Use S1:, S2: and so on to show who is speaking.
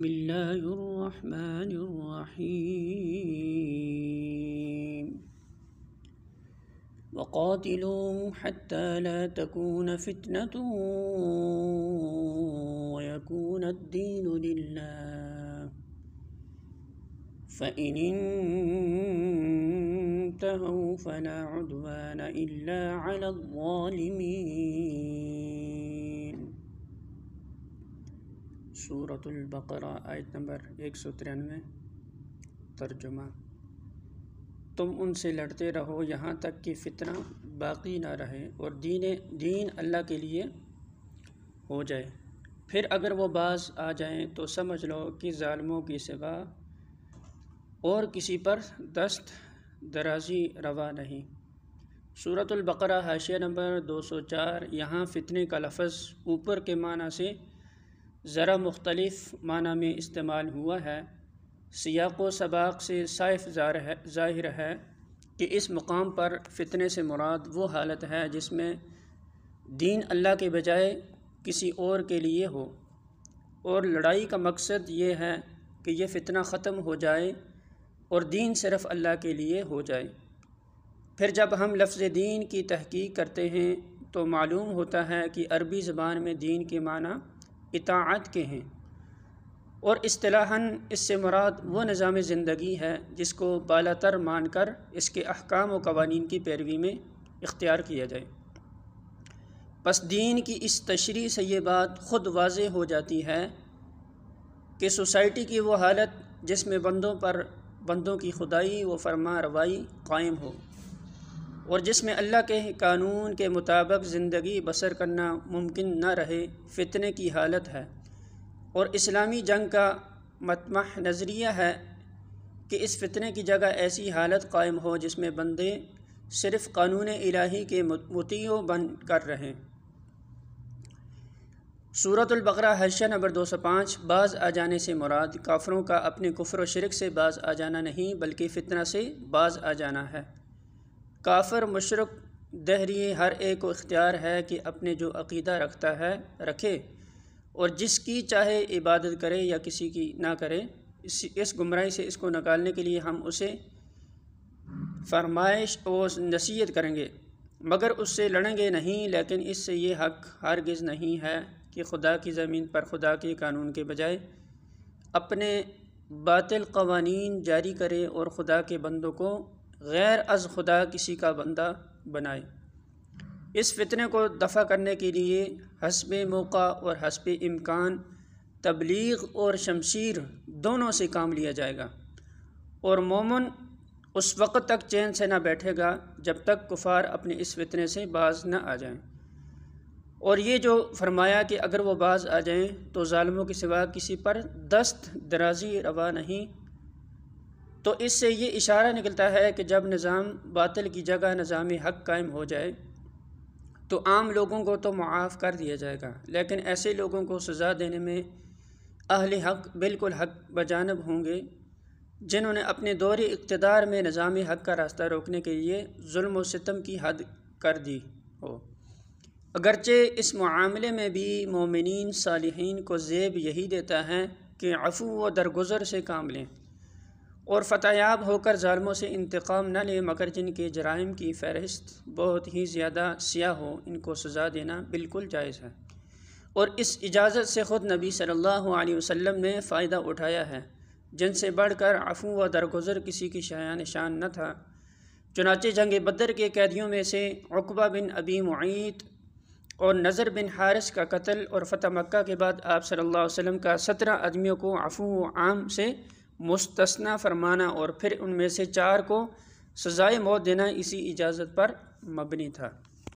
S1: بسم الله الرحمن الرحيم وقاتلوهم حتى لا تكون فتنة ويكون الدين لله فإن انتهوا فلا عدوان إلا على الظالمين صورت البقرا
S2: آیت نمبر ایک سو ترانوے ترجمہ تم ان سے لڑتے رہو یہاں تک کہ فتنہ باقی نہ رہے اور دین دین اللہ کے لیے ہو جائے پھر اگر وہ بعض آ جائیں تو سمجھ لو کہ ظالموں کی سوا اور کسی پر دست درازی روا نہیں صورت البقرہ حاشیہ نمبر دو سو چار یہاں فتنے کا لفظ اوپر کے معنی سے ذرا مختلف معنی میں استعمال ہوا ہے سیاق و سباق سے صائف ظاہر ہے کہ اس مقام پر فتنے سے مراد وہ حالت ہے جس میں دین اللہ کے بجائے کسی اور کے لیے ہو اور لڑائی کا مقصد یہ ہے کہ یہ فتنہ ختم ہو جائے اور دین صرف اللہ کے لیے ہو جائے پھر جب ہم لفظ دین کی تحقیق کرتے ہیں تو معلوم ہوتا ہے کہ عربی زبان میں دین کے معنی اطاعت کے ہیں اور اصطلاحاً اس سے مراد وہ نظام زندگی ہے جس کو بالا تر مان کر اس کے احکام و قوانین کی پیروی میں اختیار کیا جائے پس دین کی اس تشریح سے یہ بات خود واضح ہو جاتی ہے کہ سوسائٹی کی وہ حالت جس میں بندوں پر بندوں کی خدائی و فرما روائی قائم ہو اور جس میں اللہ کے قانون کے مطابق زندگی بسر کرنا ممکن نہ رہے فتنے کی حالت ہے اور اسلامی جنگ کا متمح نظریہ ہے کہ اس فتنے کی جگہ ایسی حالت قائم ہو جس میں بندے صرف قانون الہی کے متیوں بن کر رہے صورت البقرہ حشہ نمبر دو سو پانچ بعض آ جانے سے مراد کافروں کا اپنے کفر و شرک سے بعض آ جانا نہیں بلکہ فتنہ سے بعض آ جانا ہے کافر مشرق دہریے ہر ایک کو اختیار ہے کہ اپنے جو عقیدہ رکھتا ہے رکھے اور جس کی چاہے عبادت کرے یا کسی کی نہ کرے اس اس گمراہی سے اس کو نکالنے کے لیے ہم اسے فرمائش اور نصیحت کریں گے مگر اس سے لڑیں گے نہیں لیکن اس سے یہ حق ہرگز نہیں ہے کہ خدا کی زمین پر خدا کے قانون کے بجائے اپنے باطل قوانین جاری کرے اور خدا کے بندوں کو غیر از خدا کسی کا بندہ بنائے اس فتنے کو دفع کرنے کے لیے حسب موقع اور حسب امکان تبلیغ اور شمشیر دونوں سے کام لیا جائے گا اور مومن اس وقت تک چین سے نہ بیٹھے گا جب تک کفار اپنے اس فتنے سے باز نہ آ جائیں اور یہ جو فرمایا کہ اگر وہ باز آ جائیں تو ظالموں کے سوا کسی پر دست درازی روا نہیں تو اس سے یہ اشارہ نکلتا ہے کہ جب نظام باطل کی جگہ نظام حق قائم ہو جائے تو عام لوگوں کو تو معاف کر دیا جائے گا لیکن ایسے لوگوں کو سزا دینے میں اہل حق بالکل حق بجانب ہوں گے جنہوں نے اپنے دور اقتدار میں نظام حق کا راستہ روکنے کے لیے ظلم و ستم کی حد کر دی ہو اگرچہ اس معاملے میں بھی مومنین صالحین کو زیب یہی دیتا ہے کہ عفو و درگزر سے کام لیں اور فتحیاب ہو کر ظالموں سے انتقام نہ لے مگر جن کے جرائم کی فہرست بہت ہی زیادہ سیاہ ہو ان کو سزا دینا بالکل جائز ہے اور اس اجازت سے خود نبی صلی اللہ علیہ وسلم نے فائدہ اٹھایا ہے جن سے بڑھ کر عفو و درگزر کسی کی شاع نشان نہ تھا چنانچہ جنگ بدر کے قیدیوں میں سے عقبہ بن ابی معیت اور نظر بن حارث کا قتل اور فتح مکہ کے بعد آپ صلی اللہ علیہ وسلم کا سترہ آدمیوں کو عفو و عام سے مستثنا فرمانا اور پھر ان میں سے چار کو سزائے موت دینا اسی اجازت پر مبنی تھا